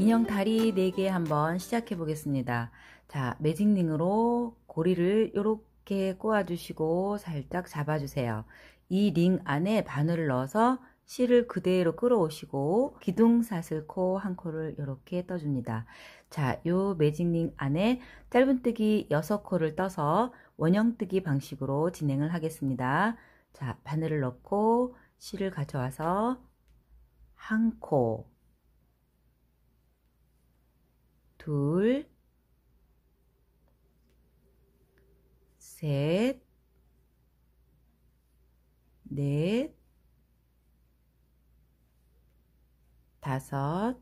인형 다리 4개 한번 시작해 보겠습니다. 자, 매직링으로 고리를 이렇게 꼬아주시고 살짝 잡아주세요. 이 링 안에 바늘을 넣어서 실을 그대로 끌어오시고 기둥사슬 코한 코를 이렇게 떠줍니다. 자, 요 매직링 안에 짧은뜨기 6코를 떠서 원형뜨기 방식으로 진행을 하겠습니다. 자, 바늘을 넣고 실을 가져와서 한 코, 둘, 셋, 넷, 다섯,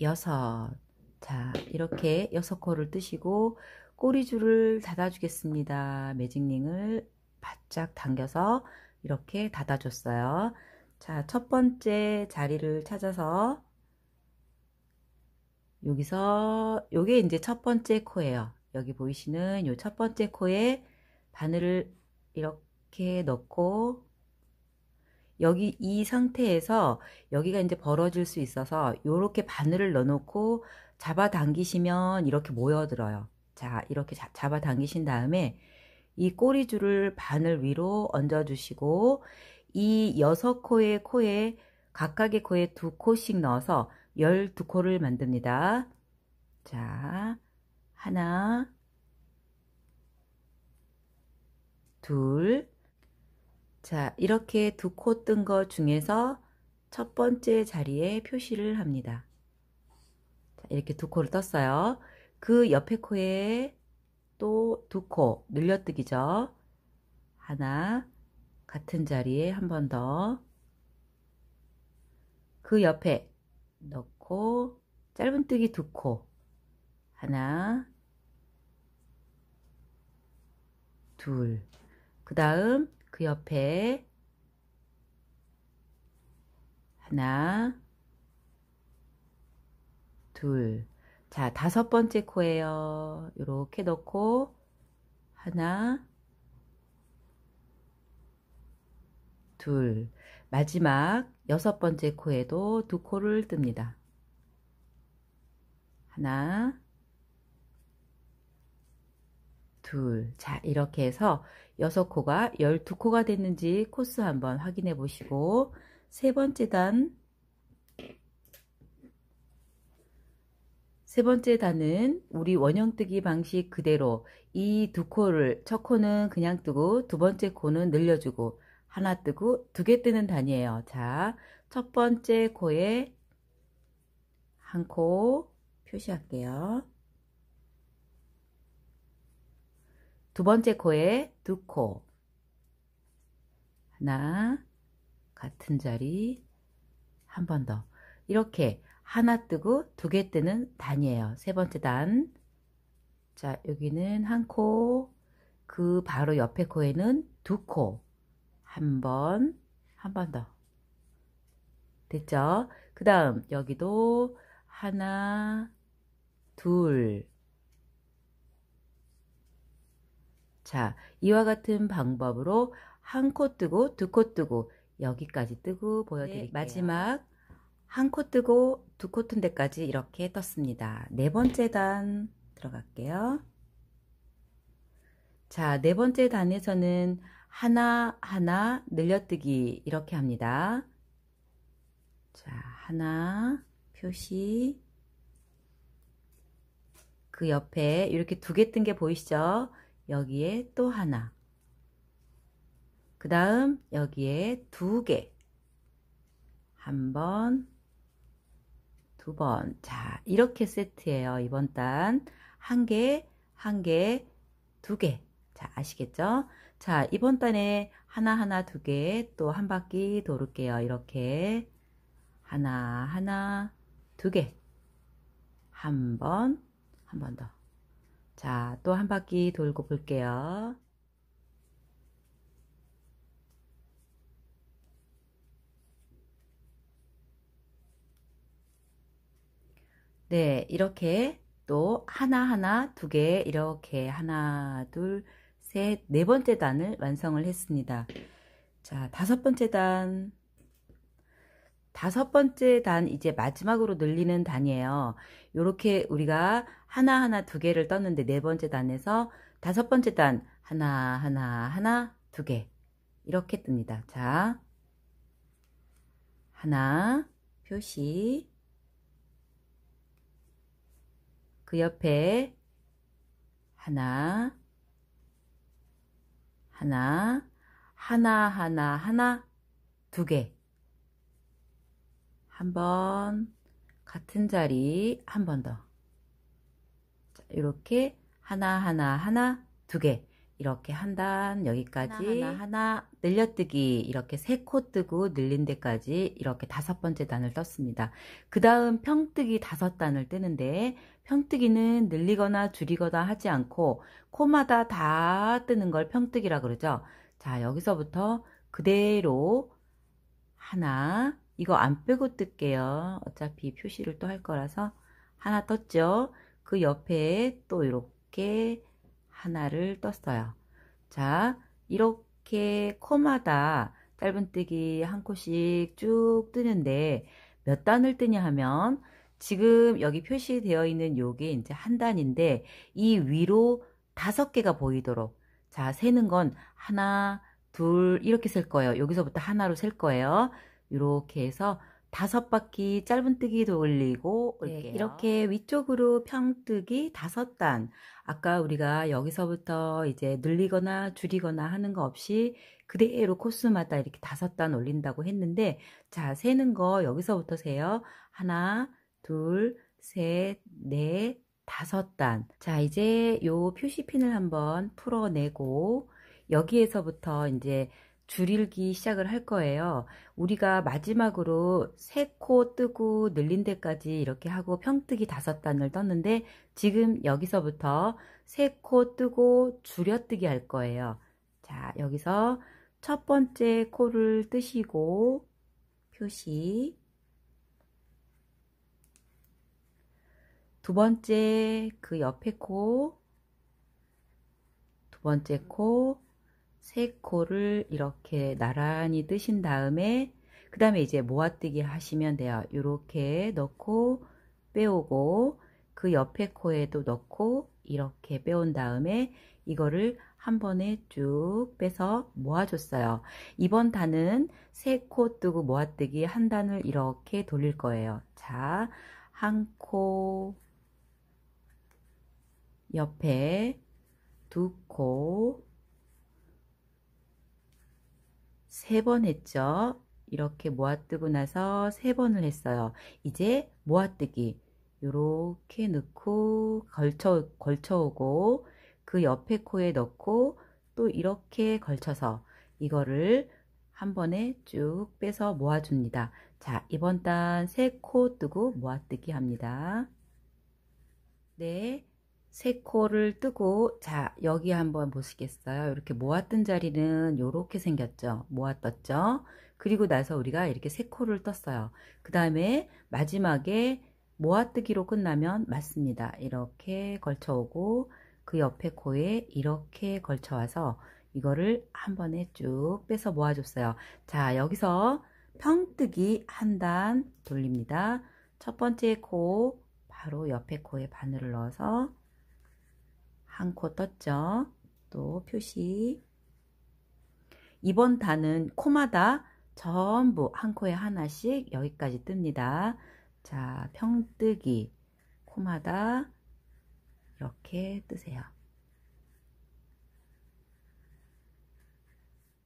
여섯. 자, 이렇게 여섯 코를 뜨시고 꼬리줄을 닫아주겠습니다. 매직링을 바짝 당겨서 이렇게 닫아줬어요. 자, 첫 번째 자리를 찾아서 여기서 요게 이제 첫 번째 코예요. 여기 보이시는 요 첫 번째 코에 바늘을 이렇게 넣고 여기 이 상태에서 여기가 이제 벌어질 수 있어서 이렇게 바늘을 넣어놓고 잡아당기시면 이렇게 모여들어요. 자 이렇게 자, 잡아당기신 다음에 이 꼬리줄을 바늘 위로 얹어주시고 이 여섯 코의 코에 각각의 코에 두 코씩 넣어서 12코를 만듭니다. 자, 하나, 둘, 자, 이렇게 두 코 뜬 것 중에서 첫 번째 자리에 표시를 합니다. 자, 이렇게 두 코를 떴어요. 그 옆에 코에 또 두 코 늘려뜨기죠. 하나, 같은 자리에 한 번 더. 그 옆에 넣고 짧은뜨기 2코 하나 둘그 다음 그 옆에 하나 둘자 다섯 번째 코에요 이렇게 넣고 하나 둘 마지막 여섯 번째 코에도 두 코를 뜹니다. 하나, 둘. 자, 이렇게 해서 여섯 코가 열두 코가 됐는지 코스 한번 확인해 보시고 세 번째 단, 세 번째 단은 우리 원형뜨기 방식 그대로 이 두 코를 첫 코는 그냥 뜨고 두 번째 코는 늘려주고 하나 뜨고 두 개 뜨는 단위예요. 자, 첫 번째 코에 한 코 표시할게요. 두 번째 코에 두 코. 하나, 같은 자리, 한 번 더. 이렇게 하나 뜨고 두 개 뜨는 단이에요. 세 번째 단. 자, 여기는 한 코, 그 바로 옆에 코에는 두 코. 한 번, 한 번 더. 됐죠? 그 다음 여기도 하나, 둘. 자, 이와 같은 방법으로 한 코 뜨고 두 코 뜨고 여기까지 뜨고 보여드릴게요. 네, 마지막 한 코 뜨고 두코뜬 데까지 이렇게 떴습니다. 네 번째 단 들어갈게요. 자, 네 번째 단에서는 하나하나 늘려뜨기 이렇게 합니다. 자, 하나 표시 그 옆에 이렇게 두 개 뜬 게 보이시죠? 여기에 또 하나 그 다음 여기에 두 개 한 번, 두 번. 자, 이렇게 세트예요. 이번 단. 한 개, 한 개, 두 개. 자, 아시겠죠? 자, 이번 단에 하나하나 두 개, 또 한 바퀴 돌를게요 이렇게. 하나, 하나, 두 개. 한 번, 한 번 더. 자, 또 한 바퀴 돌고 볼게요. 네, 이렇게 또 하나하나 두 개, 이렇게 하나, 둘, 셋, 네 번째 단을 완성을 했습니다. 자, 다섯 번째 단. 다섯 번째 단 이제 마지막으로 늘리는 단이에요. 요렇게 우리가 하나하나 두 개를 떴는데 네 번째 단에서 다섯 번째 단 하나 하나 하나 두 개 이렇게 뜹니다. 자 하나 표시 그 옆에 하나 하나, 하나, 하나, 하나, 두 개. 한 번, 같은 자리 한 번 더. 자, 이렇게 하나, 하나, 하나, 두 개. 이렇게 한 단 여기까지 하나, 하나, 하나 늘려뜨기 이렇게 세 코 뜨고 늘린 데까지 이렇게 다섯 번째 단을 떴습니다. 그 다음 평뜨기 다섯 단을 뜨는데 평뜨기는 늘리거나 줄이거나 하지 않고 코마다 다 뜨는 걸 평뜨기라 그러죠. 자 여기서부터 그대로 하나 이거 안 빼고 뜰게요. 어차피 표시를 또 할 거라서 하나 떴죠. 그 옆에 또 이렇게 하나를 떴어요. 자, 이렇게 코마다 짧은뜨기 한 코씩 쭉 뜨는데 몇 단을 뜨냐 하면 지금 여기 표시되어 있는 요게 이제 한 단인데 이 위로 다섯 개가 보이도록 자 세는 건 하나 둘 이렇게 셀 거예요 여기서부터 하나로 셀 거예요 이렇게 해서 다섯 바퀴 짧은뜨기 돌리고 네, 이렇게 위쪽으로 평뜨기 다섯 단 아까 우리가 여기서부터 이제 늘리거나 줄이거나 하는 거 없이 그대로 코스마다 이렇게 다섯 단 올린다고 했는데 자 세는 거 여기서부터 세요 하나 둘 셋넷 다섯 단자 이제 요 표시핀을 한번 풀어내고 여기에서부터 이제 줄일기 시작을 할 거예요. 우리가 마지막으로 세 코 뜨고 늘린 데까지 이렇게 하고 평뜨기 다섯 단을 떴는데 지금 여기서부터 세 코 뜨고 줄여뜨기 할 거예요. 자, 여기서 첫 번째 코를 뜨시고 표시 두 번째 그 옆에 코, 두 번째 코, 세 코를 이렇게 나란히 뜨신 다음에 그 다음에 이제 모아뜨기 하시면 돼요. 이렇게 넣고 빼오고 그 옆에 코에도 넣고 이렇게 빼온 다음에 이거를 한 번에 쭉 빼서 모아줬어요. 이번 단은 세 코 뜨고 모아뜨기 한 단을 이렇게 돌릴 거예요. 자, 한 코 옆에 두 코, 세번 했죠. 이렇게 모아뜨고 나서 세 번을 했어요. 이제 모아뜨기 이렇게 넣고 걸쳐, 걸쳐오고 그 옆에 코에 넣고 또 이렇게 걸쳐서 이거를 한 번에 쭉 빼서 모아줍니다. 자 이번 단 세 코 뜨고 모아뜨기 합니다. 네세 코를 뜨고 자 여기 한번 보시겠어요 이렇게 모았던 자리는 이렇게 생겼죠 모았었죠 그리고 나서 우리가 이렇게 세 코를 떴어요 그 다음에 마지막에 모아뜨기로 끝나면 맞습니다 이렇게 걸쳐오고 그 옆에 코에 이렇게 걸쳐와서 이거를 한 번에 쭉 빼서 모아줬어요 자 여기서 평뜨기 한 단 돌립니다 첫 번째 코 바로 옆에 코에 바늘을 넣어서 한코 떴죠. 또 표시 이번 단은 코마다 전부 한 코에 하나씩 여기까지 뜹니다. 자, 평뜨기 코마다 이렇게 뜨세요.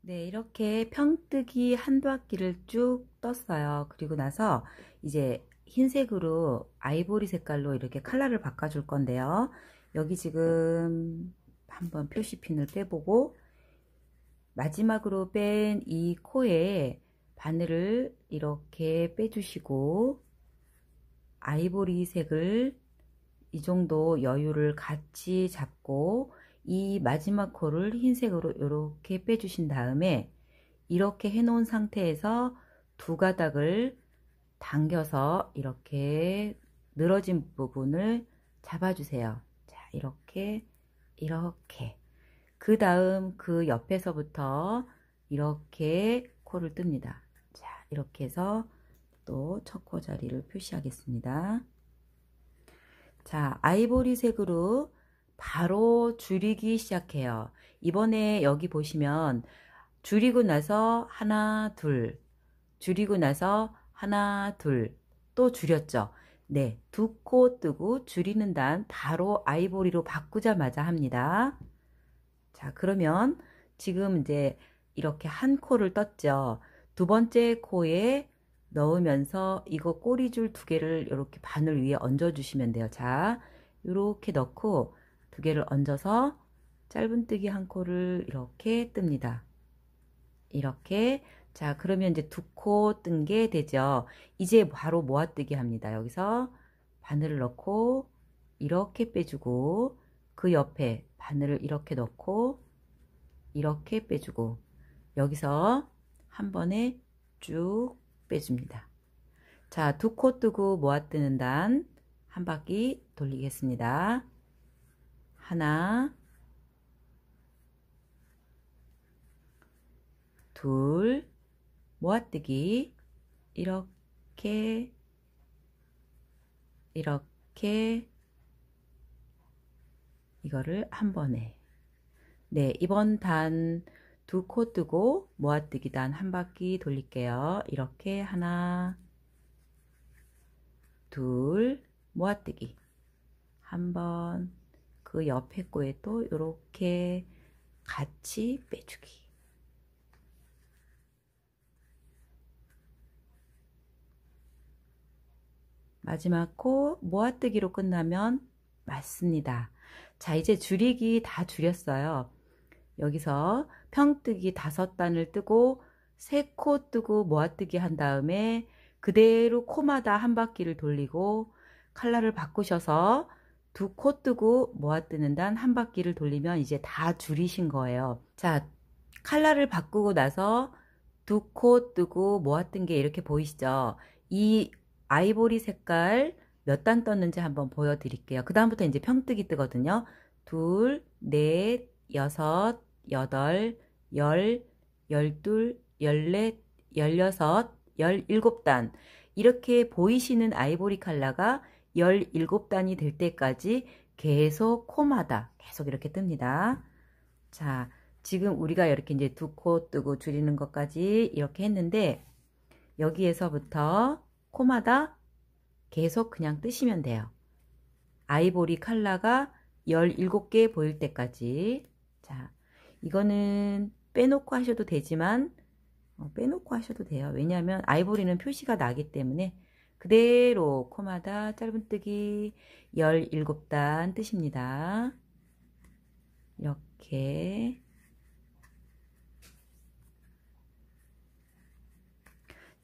네, 이렇게 평뜨기 한 바퀴를 쭉 떴어요. 그리고 나서 이제 흰색으로 아이보리 색깔로 이렇게 칼라를 바꿔줄 건데요. 여기 지금 한번 표시핀을 빼보고 마지막으로 뺀 이 코에 바늘을 이렇게 빼주시고 아이보리색을 이 정도 여유를 같이 잡고 이 마지막 코를 흰색으로 이렇게 빼주신 다음에 이렇게 해놓은 상태에서 두 가닥을 당겨서 이렇게 늘어진 부분을 잡아주세요. 이렇게 이렇게 그 다음 그 옆에서부터 이렇게 코를 뜹니다. 자 이렇게 해서 또 첫 코 자리를 표시하겠습니다. 자 아이보리색으로 바로 줄이기 시작해요. 이번에 여기 보시면 줄이고 나서 하나 둘 줄이고 나서 하나 둘 또 줄였죠. 네, 두 코 뜨고 줄이는 단 바로 아이보리로 바꾸자마자 합니다. 자, 그러면 지금 이제 이렇게 한 코를 떴죠. 두 번째 코에 넣으면서 이거 꼬리줄 두 개를 이렇게 바늘 위에 얹어 주시면 돼요. 자, 이렇게 넣고 두 개를 얹어서 짧은뜨기 한 코를 이렇게 뜹니다. 이렇게 자, 그러면 이제 두 코 뜬 게 되죠. 이제 바로 모아뜨기 합니다. 여기서 바늘을 넣고 이렇게 빼주고 그 옆에 바늘을 이렇게 넣고 이렇게 빼주고 여기서 한 번에 쭉 빼줍니다. 자, 두 코 뜨고 모아뜨는 단 한 바퀴 돌리겠습니다. 하나 둘 모아뜨기 이렇게 이렇게 이거를 한 번에 네 이번 단 두 코 뜨고 모아뜨기 단 한 바퀴 돌릴게요 이렇게 하나 둘 모아뜨기 한번 그 옆에 코에 또 이렇게 같이 빼주기 마지막 코 모아뜨기로 끝나면 맞습니다. 자 이제 줄이기 다 줄였어요. 여기서 평뜨기 다섯 단을 뜨고 세 코 뜨고 모아뜨기 한 다음에 그대로 코마다 한 바퀴를 돌리고 칼라를 바꾸셔서 두 코 뜨고 모아뜨는 단 한 바퀴를 돌리면 이제 다 줄이신 거예요. 자 칼라를 바꾸고 나서 두 코 뜨고 모아뜬 게 이렇게 보이시죠? 이 아이보리 색깔 몇 단 떴는지 한번 보여드릴게요. 그 다음부터 이제 평뜨기 뜨거든요. 둘, 넷, 여섯, 여덟, 열, 열둘, 열넷, 열여섯, 열일곱 단 이렇게 보이시는 아이보리 칼라가 17단이 될 때까지 계속 코마다 계속 이렇게 뜹니다. 자, 지금 우리가 이렇게 이제 두 코 뜨고 줄이는 것까지 이렇게 했는데 여기에서부터 코마다 계속 그냥 뜨시면 돼요. 아이보리 칼라가 17개 보일 때까지 자 이거는 빼놓고 하셔도 되지만 어, 빼놓고 하셔도 돼요. 왜냐하면 아이보리는 표시가 나기 때문에 그대로 코마다 짧은뜨기 17단 뜨십니다. 이렇게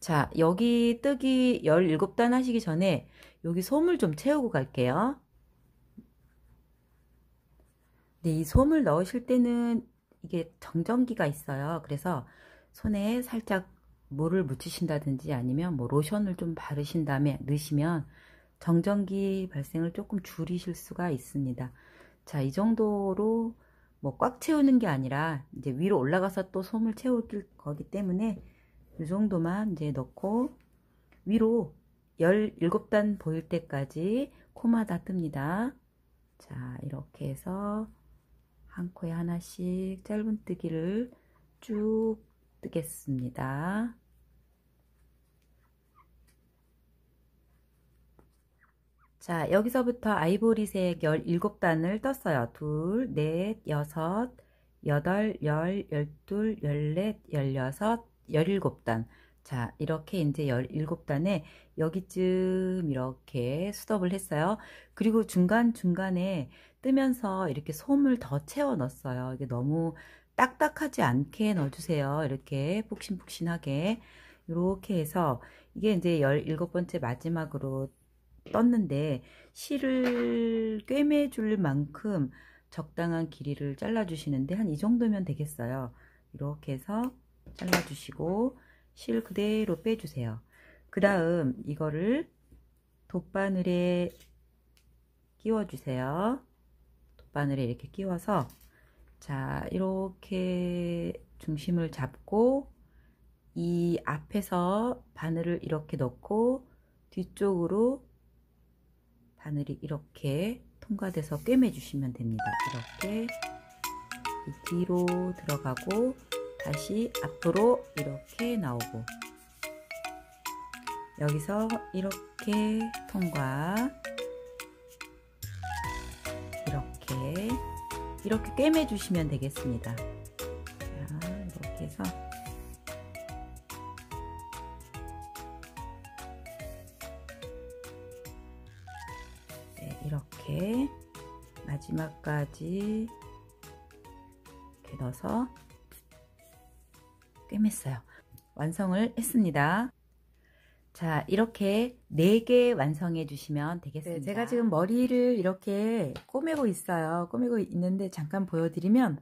자, 여기 뜨기 17단 하시기 전에 여기 솜을 좀 채우고 갈게요. 근데 네, 이 솜을 넣으실 때는 이게 정전기가 있어요. 그래서 손에 살짝 물을 묻히신다든지 아니면 뭐 로션을 좀 바르신 다음에 넣으시면 정전기 발생을 조금 줄이실 수가 있습니다. 자, 이 정도로 뭐 꽉 채우는 게 아니라 이제 위로 올라가서 또 솜을 채울 거기 때문에 이 정도만 이제 넣고 위로 17단 보일 때까지 코마다 뜹니다. 자 이렇게 해서 한 코에 하나씩 짧은뜨기를 쭉 뜨겠습니다. 자 여기서부터 아이보리색 17단을 떴어요. 둘, 넷, 여섯, 여덟, 열, 열둘, 열넷, 열여섯, 17단 자 이렇게 이제 17단에 여기쯤 이렇게 수업을 했어요 그리고 중간중간에 뜨면서 이렇게 솜을 더 채워 넣었어요 이게 너무 딱딱하지 않게 넣어주세요 이렇게 푹신푹신하게 이렇게 해서 이게 이제 17번째 마지막으로 떴는데 실을 꿰매 줄 만큼 적당한 길이를 잘라 주시는데 한 이 정도면 되겠어요 이렇게 해서 잘라주시고 실 그대로 빼주세요. 그 다음 이거를 돗바늘에 끼워주세요. 돗바늘에 이렇게 끼워서 자 이렇게 중심을 잡고 이 앞에서 바늘을 이렇게 넣고 뒤쪽으로 바늘이 이렇게 통과돼서 꿰매 주시면 됩니다. 이렇게 뒤로 들어가고 다시 앞으로 이렇게 나오고 여기서 이렇게 통과 이렇게 이렇게 꿰매 주시면 되겠습니다 자, 이렇게 해서 네, 이렇게 마지막까지 이렇게 넣어서 꿰맸어요. 완성을 했습니다. 자, 이렇게 4개 완성해 주시면 되겠습니다. 네, 제가 지금 머리를 이렇게 꼬매고 있어요. 꼬매고 있는데 잠깐 보여드리면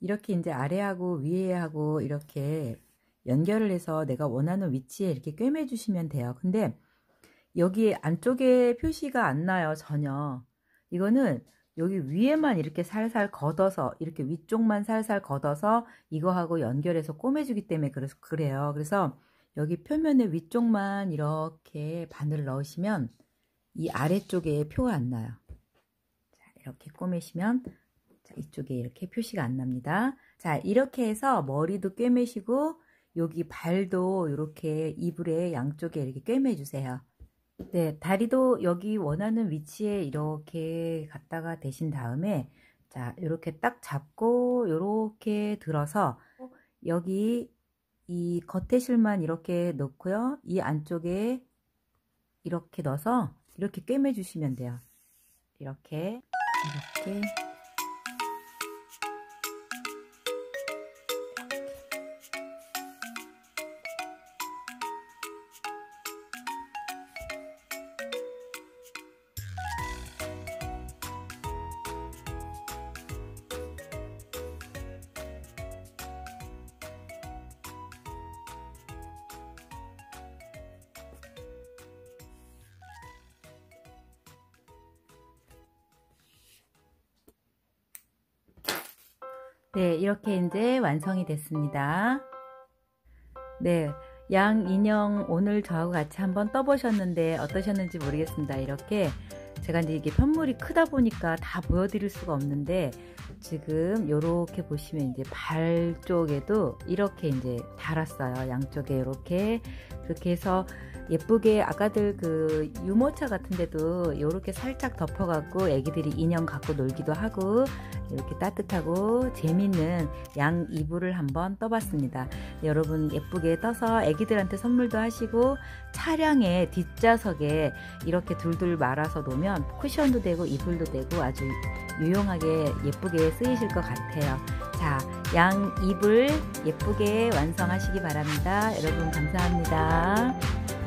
이렇게 이제 아래하고 위에하고 이렇게 연결을 해서 내가 원하는 위치에 이렇게 꿰매 주시면 돼요. 근데 여기 안쪽에 표시가 안 나요. 전혀. 이거는 여기 위에만 이렇게 살살 걷어서 이렇게 위쪽만 살살 걷어서 이거하고 연결해서 꼬매주기 때문에 그래서 그래요. 그래서 여기 표면의 위쪽만 이렇게 바늘 넣으시면 이 아래쪽에 표가 안 나요. 자, 이렇게 꼬매시면 자, 이쪽에 이렇게 표시가 안 납니다. 자, 이렇게 해서 머리도 꿰매시고 여기 발도 이렇게 이불의 양쪽에 이렇게 꿰매주세요. 네, 다리도 여기 원하는 위치에 이렇게 갖다가 대신 다음에 자, 이렇게 딱 잡고 이렇게 들어서 여기 이 겉에 실만 이렇게 넣고요. 이 안쪽에 이렇게 넣어서 이렇게 꿰매 주시면 돼요. 이렇게 이렇게 네, 이렇게 이제 완성이 됐습니다. 네, 양 인형 오늘 저하고 같이 한번 떠보셨는데 어떠셨는지 모르겠습니다. 이렇게 제가 이제 이게 편물이 크다 보니까 다 보여드릴 수가 없는데 지금 이렇게 보시면 이제 발 쪽에도 이렇게 이제 달았어요. 양쪽에 이렇게 그렇게 해서 예쁘게 아까들 그 유모차 같은 데도 이렇게 살짝 덮어갖고 애기들이 인형 갖고 놀기도 하고 이렇게 따뜻하고 재밌는 양 이불을 한번 떠봤습니다. 여러분 예쁘게 떠서 애기들한테 선물도 하시고 차량의 뒷좌석에 이렇게 둘둘 말아서 놓으면 쿠션도 되고 이불도 되고 아주 유용하게 예쁘게 쓰이실 것 같아요. 자, 양 입을 예쁘게 완성하시기 바랍니다. 여러분 감사합니다.